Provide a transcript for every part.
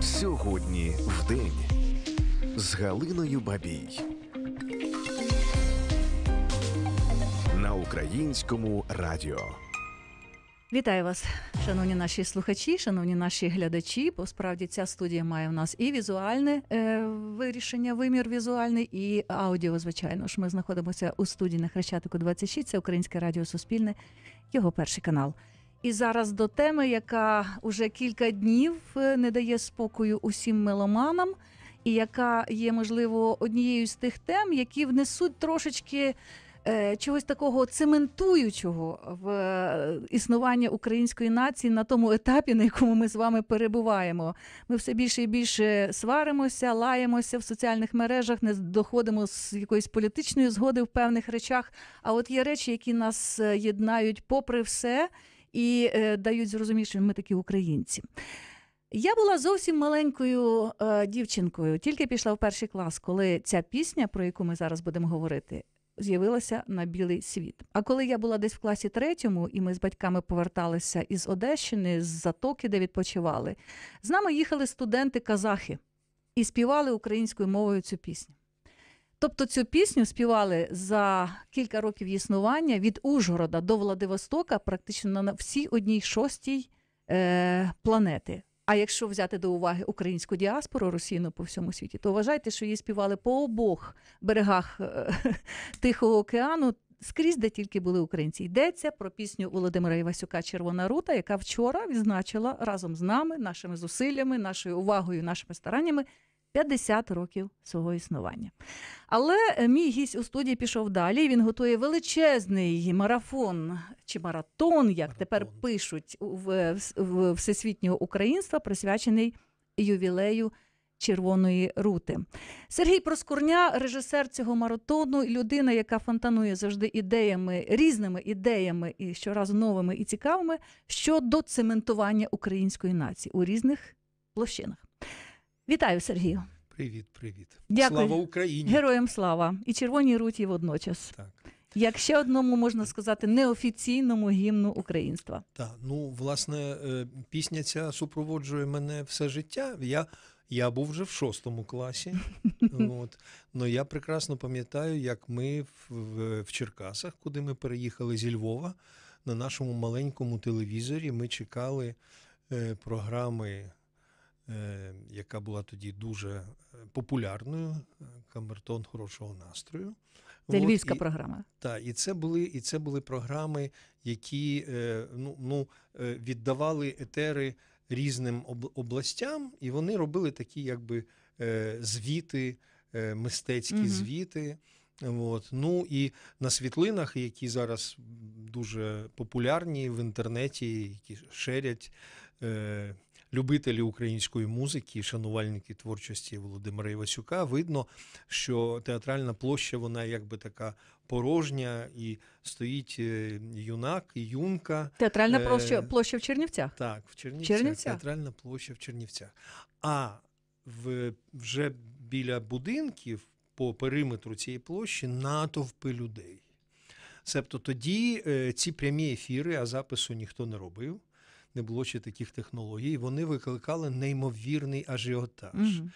Сьогодні в день з Галиною Бабій на українському радіо. Вітаю вас, шановні наші слухачі, шановні наші глядачі. Бо справді ця студія має в нас і візуальне е, вирішення, вимір візуальний, і аудіо. Звичайно ж, ми знаходимося у студії на Хрещатику 26, Це Українське Радіо Суспільне, його перший канал. І зараз до теми, яка уже кілька днів е, не дає спокою усім меломанам, і яка є, можливо, однією з тих тем, які внесуть трошечки е, чогось такого цементуючого в е, існування української нації на тому етапі, на якому ми з вами перебуваємо. Ми все більше і більше сваримося, лаємося в соціальних мережах, не доходимо з якоїсь політичної згоди в певних речах. А от є речі, які нас єднають попри все і е, дають зрозуміти, що ми такі українці. Я була зовсім маленькою е, дівчинкою, тільки пішла в перший клас, коли ця пісня, про яку ми зараз будемо говорити, з'явилася на білий світ. А коли я була десь в класі третьому, і ми з батьками поверталися із Одещини, з затоки, де відпочивали, з нами їхали студенти казахи і співали українською мовою цю пісню. Тобто цю пісню співали за кілька років існування від Ужгорода до Владивостока, практично на всій одній шостій е, планети. А якщо взяти до уваги українську діаспору російну по всьому світі, то вважайте, що її співали по обох берегах е, Тихого океану. Скрізь, де тільки були українці, йдеться про пісню Володимира Івасюка Червона рута, яка вчора відзначила разом з нами, нашими зусиллями, нашою увагою, нашими стараннями 50 років свого існування. Але е, мій гість у студії пішов далі. Він готує величезний марафон чи маратон, як маратон. тепер пишуть в, е, в всесвітнього українства, присвячений ювілею. Червоної рути Сергій Проскурня, режисер цього маратону, людина, яка фонтанує завжди ідеями, різними ідеями і щоразу новими і цікавими щодо цементування української нації у різних площинах. Вітаю, Сергію! Привіт, привіт. Дякую. Слава Україні! Героям слава і червоній руті водночас. Так. Як ще одному можна сказати неофіційному гімну українства, Так, ну власне е, пісня ця супроводжує мене все життя. Я я був вже в шостому класі. От но ну, я прекрасно пам'ятаю, як ми в, в, в Черкасах, куди ми переїхали зі Львова, на нашому маленькому телевізорі ми чекали е, програми Е, яка була тоді дуже е, популярною, е, камертон хорошого настрою. Це От, львівська і, програма. Так, і це були і це були програми, які ну, ну, віддавали етери різним областям, і вони робили такі, якби звіти, мистецькі угу. звіти. От. Ну і на світлинах, які зараз дуже популярні в інтернеті, які шерять любителі української музики, шанувальники творчості Володимира Івасюка, видно, що театральна площа вона якби така порожня, і стоїть е, юнак, і юнка. Театральна е, площа площа в Чернівцях. Так, в Чернівцях. Чернівцях. Театральна площа в Чернівцях. А в, вже біля будинків по периметру цієї площі натовпи людей. Себто тоді е, ці прямі ефіри, а запису ніхто не робив не було ще таких технологій. вони викликали неймовірний ажіотаж. Угу.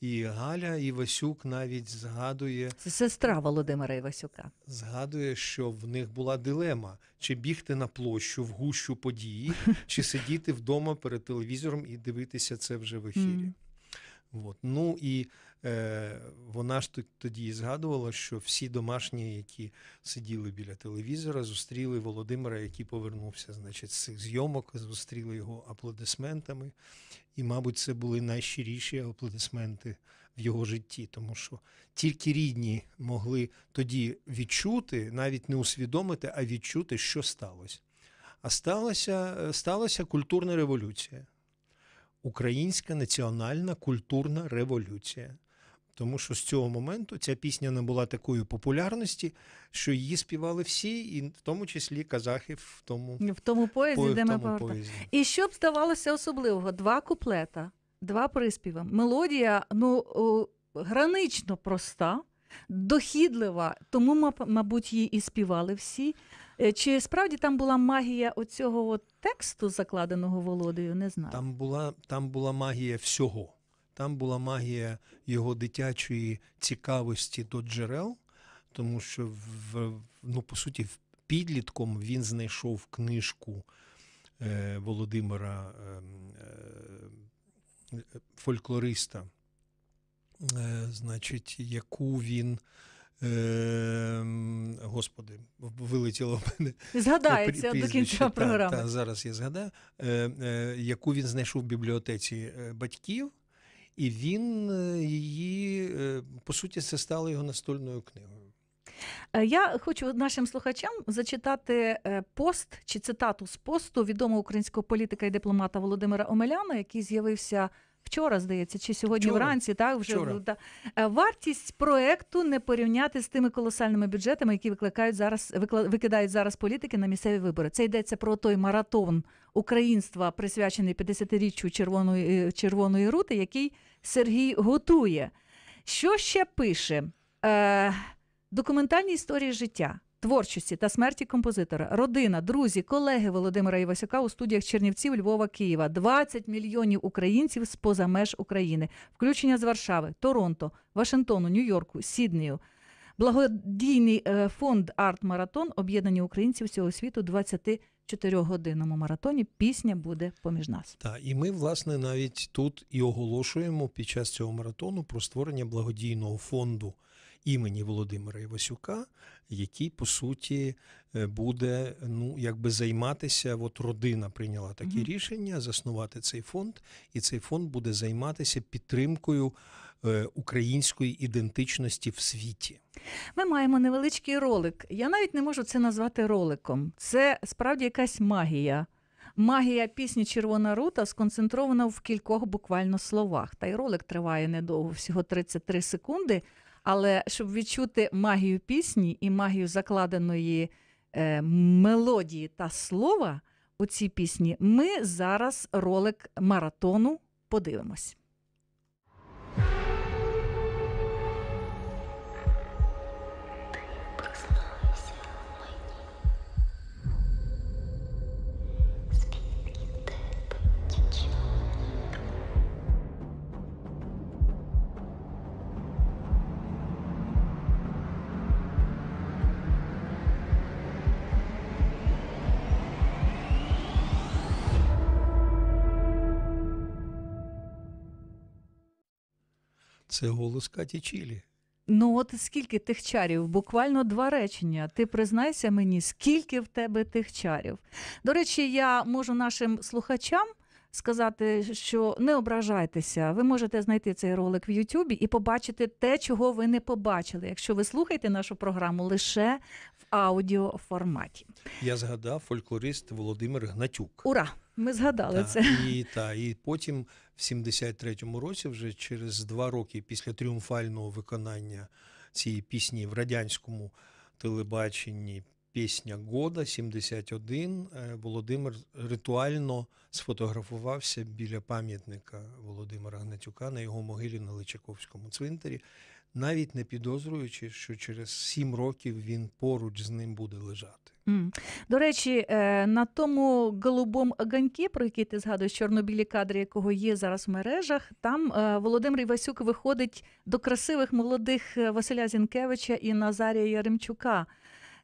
І Галя Івасюк навіть згадує Це сестра Володимира Івасюка. Згадує, що в них була дилема: чи бігти на площу в гущу події, чи сидіти вдома перед телевізором і дивитися це вже в ефірі. Угу. От. Ну і Е, вона ж тоді згадувала, що всі домашні, які сиділи біля телевізора, зустріли Володимира, який повернувся значить, з цих зйомок, зустріли його аплодисментами. І, мабуть, це були найщиріші аплодисменти в його житті, тому що тільки рідні могли тоді відчути, навіть не усвідомити, а відчути, що сталося. А сталася, сталася культурна революція. Українська національна культурна революція тому що з цього моменту ця пісня не була такої популярності, що її співали всі, і в тому числі казахи в тому ну, в тому поїзді, по, де ми поїзді. І що б здавалося особливого? Два куплета, два приспіви. Мелодія ну гранично проста, дохідлива, тому мабуть, її і співали всі. Е, чи справді там була магія оцього от тексту, закладеного Володою? Не знаю. Там була там була магія всього. Там була магія його дитячої цікавості до джерел, тому що в ну по суті підлітком він знайшов книжку е, Володимира ем, е, фольклориста, е, значить, яку він. Ем, господи, вилетіло в мене. Згадається до кінця програми. Та, та, зараз я згадаю, е, е, яку він знайшов в бібліотеці е, батьків, і він е, її, е, по суті, це стало його настольною книгою. Е, я хочу нашим слухачам зачитати пост чи цитату з посту відомого українського політика і дипломата Володимира Омеляна, який з'явився вчора, здається, чи сьогодні вчора. вранці, так вже вчора. Ну, та. Е, вартість проекту не порівняти з тими колосальними бюджетами, які викликають зараз, викидають зараз політики на місцеві вибори. Це йдеться про той маратон українства, присвячений 50-річчю червоної е, червоної рути, який Сергій готує. Що ще пише? Е, Документальні історії життя творчості та смерті композитора, родина, друзі, колеги Володимира Івасюка у студіях Чернівців, Львова, Києва, 20 мільйонів українців з поза меж України, включення з Варшави, Торонто, Вашингтону, Нью-Йорку, Сіднею. Благодійний е, фонд Арт-Маратон об'єднані українці всього світу 24-годинному маратоні. Пісня буде поміж нас. Так, і ми власне навіть тут і оголошуємо під час цього маратону про створення благодійного фонду імені Володимира Івасюка, який по суті е, буде ну якби займатися. От родина прийняла такі mm рішення заснувати цей фонд, і цей фонд буде займатися підтримкою е, української ідентичності в світі. Ми маємо невеличкий ролик. Я навіть не можу це назвати роликом. Це справді якась магія. Магія пісні Червона рута сконцентрована в кількох буквально словах. Та й ролик триває недовго, всього 33 секунди. Але щоб відчути магію пісні і магію закладеної е, мелодії та слова у цій пісні, ми зараз ролик маратону подивимось. Це голос Каті Чілі. Ну, от скільки тих чарів? Буквально два речення. Ти признайся мені, скільки в тебе тих чарів. До речі, я можу нашим слухачам. Сказати, що не ображайтеся, ви можете знайти цей ролик в Ютубі і побачити те, чого ви не побачили, якщо ви слухаєте нашу програму лише в аудіоформаті. Я згадав фольклорист Володимир Гнатюк. Ура! Ми згадали та, це. І та, і потім, в 73-му році, вже через два роки після тріумфального виконання цієї пісні в радянському телебаченні Пісня Года 71, е, Володимир ритуально сфотографувався біля пам'ятника Володимира Гнатюка на його могилі на Личаковському цвинтарі, навіть не підозрюючи, що через сім років він поруч з ним буде лежати. До речі, е, на тому голубому огонькі, про який ти згадуєш чорно-білі кадри, якого є зараз в мережах, там е, Володимир Івасюк виходить до красивих молодих е, Василя Зінкевича і Назарія Яремчука.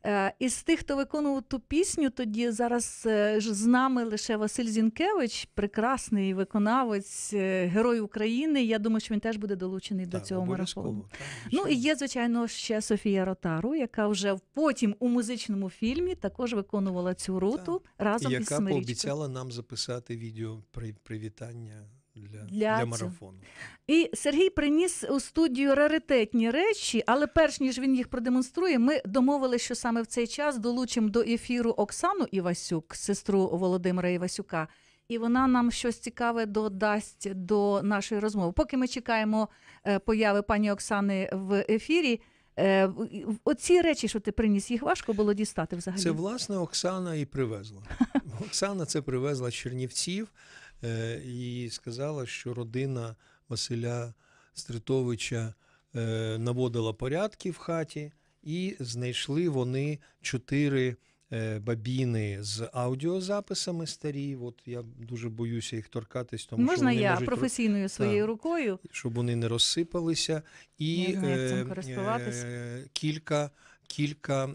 Е, із тих, хто виконував ту пісню, тоді зараз е, ж з нами лише Василь Зінкевич, прекрасний виконавець, е, герой України. Я думаю, що він теж буде долучений так, до цього марафону. Так, ну і є, звичайно, ще Софія Ротару, яка вже потім у музичному фільмі також виконувала цю руту так. разом і яка із Яка пообіцяла нам записати відео привітання. Для для, для марафону. І Сергій приніс у студію раритетні речі, але перш ніж він їх продемонструє, ми домовилися, що саме в цей час долучимо до ефіру Оксану Івасюк, сестру Володимира Івасюка, і вона нам щось цікаве додасть до нашої розмови. Поки ми чекаємо е, появи пані Оксани в ефірі. Оці е, речі, що ти приніс, їх важко було дістати взагалі. Це власне Оксана і привезла. Оксана це привезла з Чернівців. Е, і сказала, що родина Василя Стритовича е, наводила порядки в хаті, і знайшли вони чотири. Е, бабіни з аудіозаписами старі. От я дуже боюся їх торкатись, тому можна що можна я можуть... професійною своєю рукою, щоб вони не розсипалися, і знаю, е, кілька кілька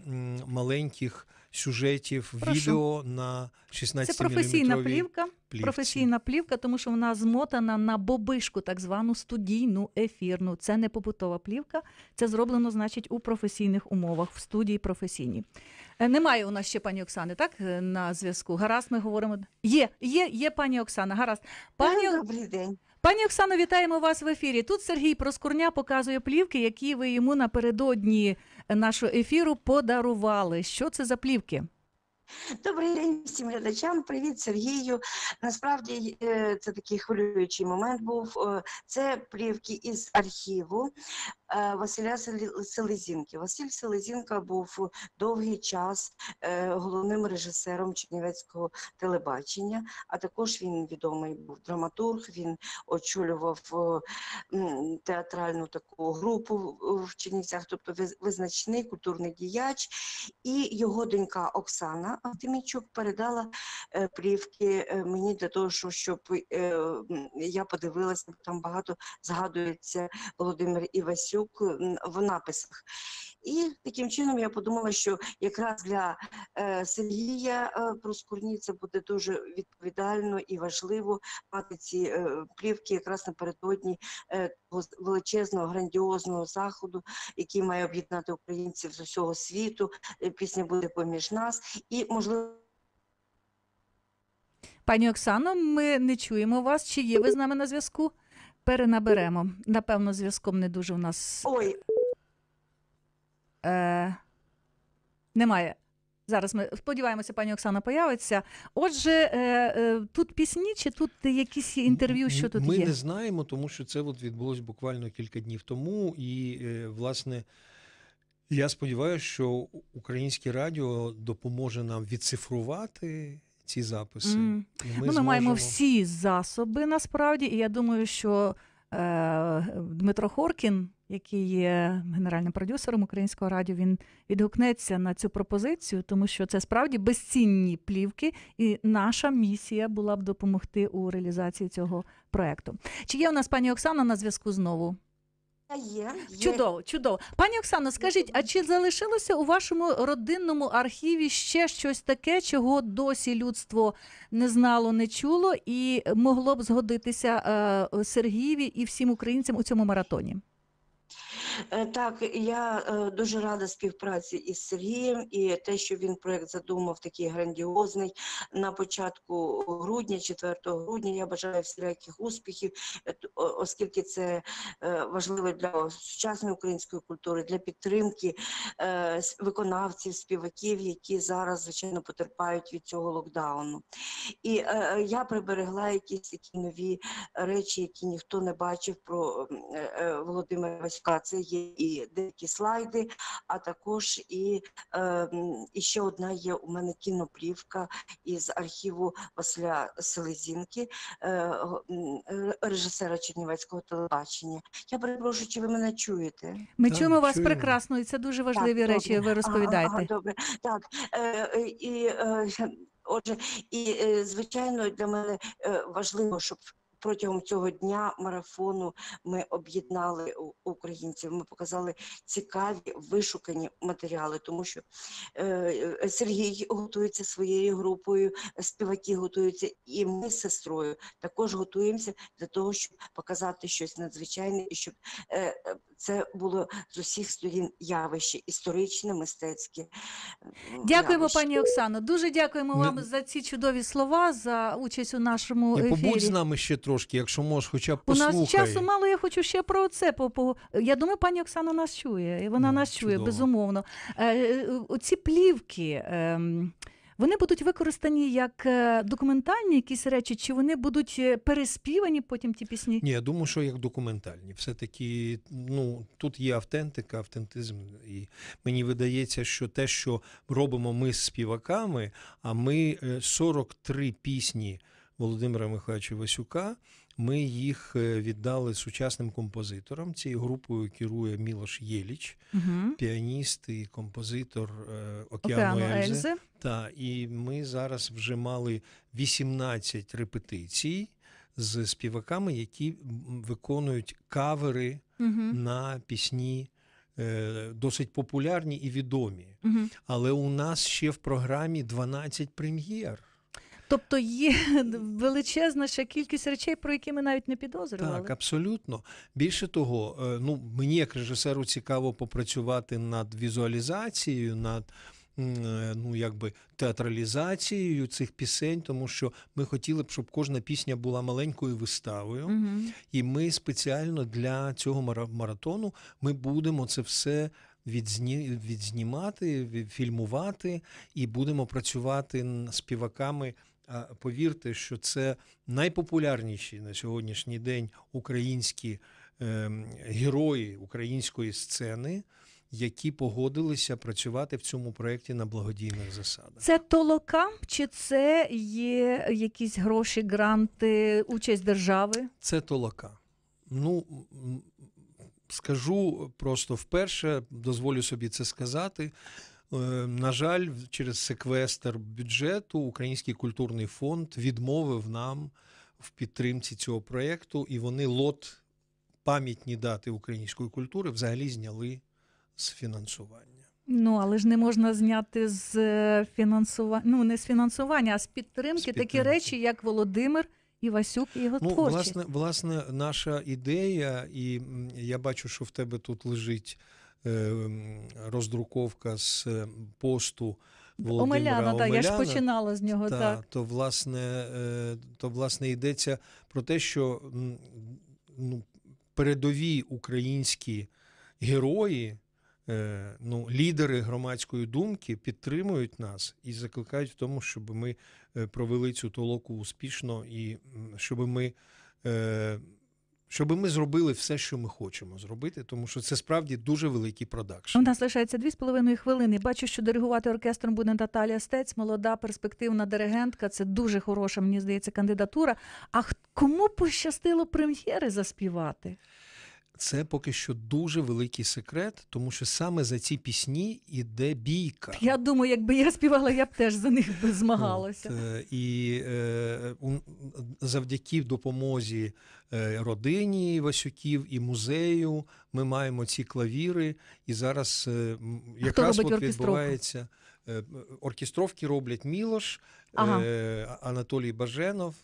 маленьких сюжетів Прошу. відео на 16 Це професійна плівка плівці. професійна плівка, тому що вона змотана на бобишку, так звану студійну ефірну. Це не побутова плівка, це зроблено, значить, у професійних умовах в студії професійній. Е, немає у нас ще пані Оксани, так е, на зв'язку. Гаразд, ми говоримо. Є, є, є пані Оксана. Гаразд, пані добрий день. Пані Оксано, вітаємо вас в ефірі. Тут Сергій Проскурня показує плівки, які ви йому напередодні нашого ефіру подарували. Що це за плівки? Добрий день всім глядачам. Привіт, Сергію. Насправді е, це такий хвилюючий момент був. Е, це плівки із архіву. Е, Василя Селезінки. Василь Селезінка був довгий час е, головним режисером Чернівецького телебачення, а також він відомий був драматург. Він очолював е, театральну таку групу в Чернівцях, тобто визначний культурний діяч, і його донька Оксана Артемійчук передала плівки мені для того, щоб я подивилася. Там багато згадується Володимир Івасюк матюк в написах. І таким чином я подумала, що якраз для е, Сергія е, Проскурні це буде дуже відповідально і важливо мати ці е, плівки якраз напередодні е, величезного грандіозного заходу, який має об'єднати українців з усього світу. Е, пісня буде поміж нас, і можливо. Пані Оксано, ми не чуємо вас. Чи є ви з нами на зв'язку? Перенаберемо. Напевно, зв'язком не дуже у нас. Ой. Е, Немає. Зараз ми сподіваємося, пані Оксана появиться. Отже, е, е, тут пісні чи тут якісь інтерв'ю, що тут ми є? Ми не знаємо, тому що це от відбулось буквально кілька днів тому. І, е, власне, я сподіваюся, що українське радіо допоможе нам відцифрувати ці записи. Mm. Ми, ну, ми зможемо... маємо всі засоби насправді, і я думаю, що е, Дмитро Хоркін, який є генеральним продюсером українського радіо, він відгукнеться на цю пропозицію, тому що це справді безцінні плівки, і наша місія була б допомогти у реалізації цього проекту. Чи є у нас пані Оксана на зв'язку знову? Є, Чудово, чудово. Пані Оксано, скажіть, а чи залишилося у вашому родинному архіві ще щось таке, чого досі людство не знало, не чуло, і могло б згодитися е, Сергієві і всім українцям у цьому маратоні? Е, так, я е, дуже рада співпраці із Сергієм і те, що він проект задумав, такий грандіозний на початку грудня, 4 грудня. Я бажаю всіляких успіхів, е, оскільки це важливо для сучасної української культури, для підтримки виконавців, співаків, які зараз звичайно потерпають від цього локдауну. І я приберегла якісь такі нові речі, які ніхто не бачив про Володимира Васька. Це є і деякі слайди, а також і, е, ем, і ще одна є у мене кіноплівка із архіву Василя Селезінки, е, е, режисера Чернівецького телебачення. Я перепрошую, чи ви мене чуєте? Ми так, чуємо вас чуємо. прекрасно, і це дуже важливі так, речі. Добре. Ви розповідаєте. Ага, добре, так і. Е, е, е, Отже, і е, звичайно для мене е, важливо, щоб протягом цього дня марафону ми об'єднали українців. Ми показали цікаві вишукані матеріали, тому що е, Сергій готується своєю групою, співаки готуються, і ми з сестрою також готуємося для того, щоб показати щось надзвичайне і щоб е, це було з усіх сторін явище, історичне, мистецьке. Е, дякуємо, явище. пані Оксано. Дуже дякуємо вам за ці чудові слова, за участь у нашому ефірі. Побудь з нами ще трошки, якщо можеш, хоча б послухай. У нас часу мало, я хочу ще про це. Я думаю, пані Оксана нас чує, і вона ну, нас чує, безумовно. Оці е, е, плівки. Ем, вони будуть використані як е, документальні якісь речі, чи вони будуть переспівані потім ті пісні? Ні, я думаю, що як документальні. Все-таки ну тут є автентика, автентизм, і мені видається, що те, що робимо ми з співаками, а ми 43 пісні. Володимира Михайловича Васюка. Ми їх е, віддали сучасним композиторам. Цією групою керує Мілош Єліч, угу. піаніст і композитор е, Океану Ельзи. Ельзи. Та і ми зараз вже мали 18 репетицій з співаками, які виконують кавери угу. на пісні. Е, досить популярні і відомі, угу. але у нас ще в програмі 12 прем'єр. Тобто є величезна ще кількість речей, про які ми навіть не підозрювали. Так, абсолютно. Більше того, е, ну мені як режисеру цікаво попрацювати над візуалізацією, над е, ну якби театралізацією цих пісень, тому що ми хотіли б, щоб кожна пісня була маленькою виставою, угу. і ми спеціально для цього маратону ми будемо це все. Відзні... Відзнімати, фільмувати, і будемо працювати з співаками повірте, що це найпопулярніші на сьогоднішній день українські ем, герої української сцени. Які погодилися працювати в цьому проєкті на благодійних засадах, це толока, чи це є якісь гроші, гранти, участь держави? Це толока. Ну скажу просто вперше, дозволю собі це сказати. Е, на жаль, через секвестр бюджету Український культурний фонд відмовив нам в підтримці цього проєкту, і вони лот пам'ятні дати української культури взагалі зняли з фінансування. Ну але ж не можна зняти з е, фінансування, ну не з фінансування, а з підтримки, з підтримки. такі речі, як Володимир. Івасюк і його ну, творчість. власне, власне, наша ідея, і я бачу, що в тебе тут лежить Е, роздруковка з е, посту Володимира Омеляна, Омеляна. Так, я ж починала з нього. Та, так. То власне, е, то власне йдеться про те, що ну, передові українські герої. Ну, лідери громадської думки підтримують нас і закликають в тому, щоб ми провели цю толоку успішно і щоб ми щоб ми зробили все, що ми хочемо зробити, тому що це справді дуже великий продакшн. У нас лишається половиною хвилини. Бачу, що диригувати оркестром буде Наталія Стець, молода перспективна диригентка. Це дуже хороша, мені здається, кандидатура. А кому пощастило прем'єри заспівати? це поки що дуже великий секрет, тому що саме за ці пісні іде бійка. Я думаю, якби я співала, я б теж за них змагалася. Е, і е, завдяки допомозі е, родині Васюків і музею ми маємо ці клавіри, і зараз якраз відбувається оркестровки роблять Мілош, Анатолій Баженов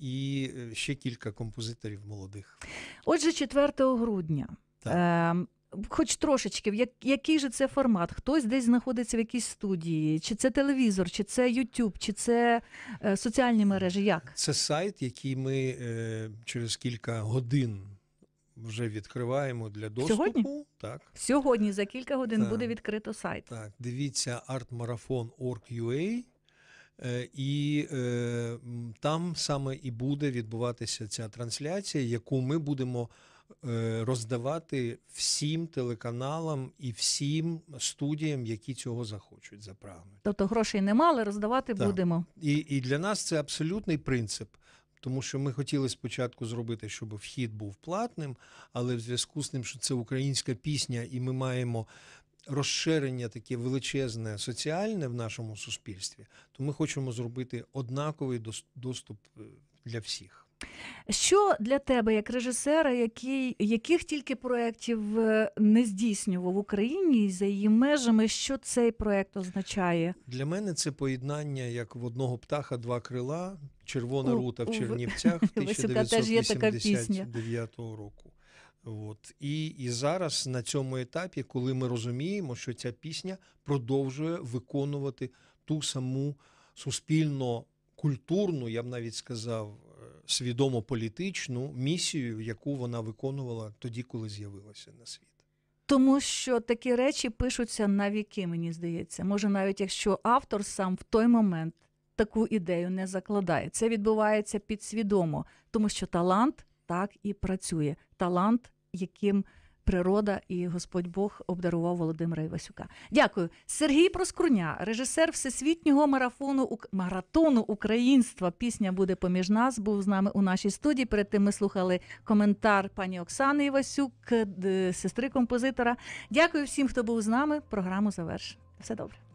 і е, ще кілька композиторів молодих. Отже, 4 грудня. Так. Е Хоч трошечки, як, який же це формат? Хтось десь знаходиться в якійсь студії, чи це телевізор, чи це Ютуб, чи це е, соціальні мережі? Як? Це сайт, який ми е, через кілька годин вже відкриваємо для доступу. Сьогодні Так. Сьогодні за кілька годин так. буде відкрито сайт. Так, дивіться artmarathon.org.ua. Е, і е, там саме і буде відбуватися ця трансляція, яку ми будемо е, роздавати всім телеканалам і всім студіям, які цього захочуть запрагнуть. Тобто грошей нема, але роздавати так. будемо. І, І для нас це абсолютний принцип. Тому що ми хотіли спочатку зробити, щоб вхід був платним, але в зв'язку з тим, що це українська пісня, і ми маємо розширення таке величезне соціальне в нашому суспільстві, то ми хочемо зробити однаковий доступ е, для всіх. Що для тебе, як режисера, який яких тільки проєктів е, не здійснював в Україні і за її межами, що цей проєкт означає? Для мене це поєднання як в одного птаха, два крила, червона у, рута в Чернівцях в 1989 року. От. І і зараз на цьому етапі, коли ми розуміємо, що ця пісня продовжує виконувати ту саму суспільно культурну, я б навіть сказав, е, свідомо політичну місію, яку вона виконувала тоді, коли з'явилася на світ. Тому що такі речі пишуться на віки, мені здається. Може, навіть якщо автор сам в той момент таку ідею не закладає. Це відбувається підсвідомо, тому що талант так і працює. Талант яким природа і Господь Бог обдарував Володимира Івасюка. Дякую, Сергій Проскурня, режисер всесвітнього марафону маратону українства. Пісня буде поміж нас. Був з нами у нашій студії. Перед тим ми слухали коментар пані Оксани Івасюк, сестри композитора. Дякую всім, хто був з нами. Програму завершено. Все добре.